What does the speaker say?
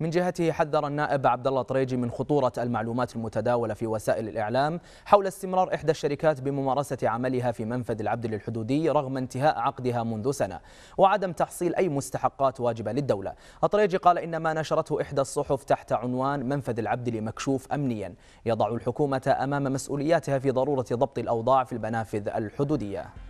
من جهته حذر النائب عبد الله طريجي من خطورة المعلومات المتداولة في وسائل الإعلام حول استمرار إحدى الشركات بممارسة عملها في منفذ العبد للحدودي رغم انتهاء عقدها منذ سنة وعدم تحصيل أي مستحقات واجبة للدولة الطريجي قال إن ما نشرته إحدى الصحف تحت عنوان منفذ العبد مكشوف أمنيا يضع الحكومة أمام مسؤولياتها في ضرورة ضبط الأوضاع في المنافذ الحدودية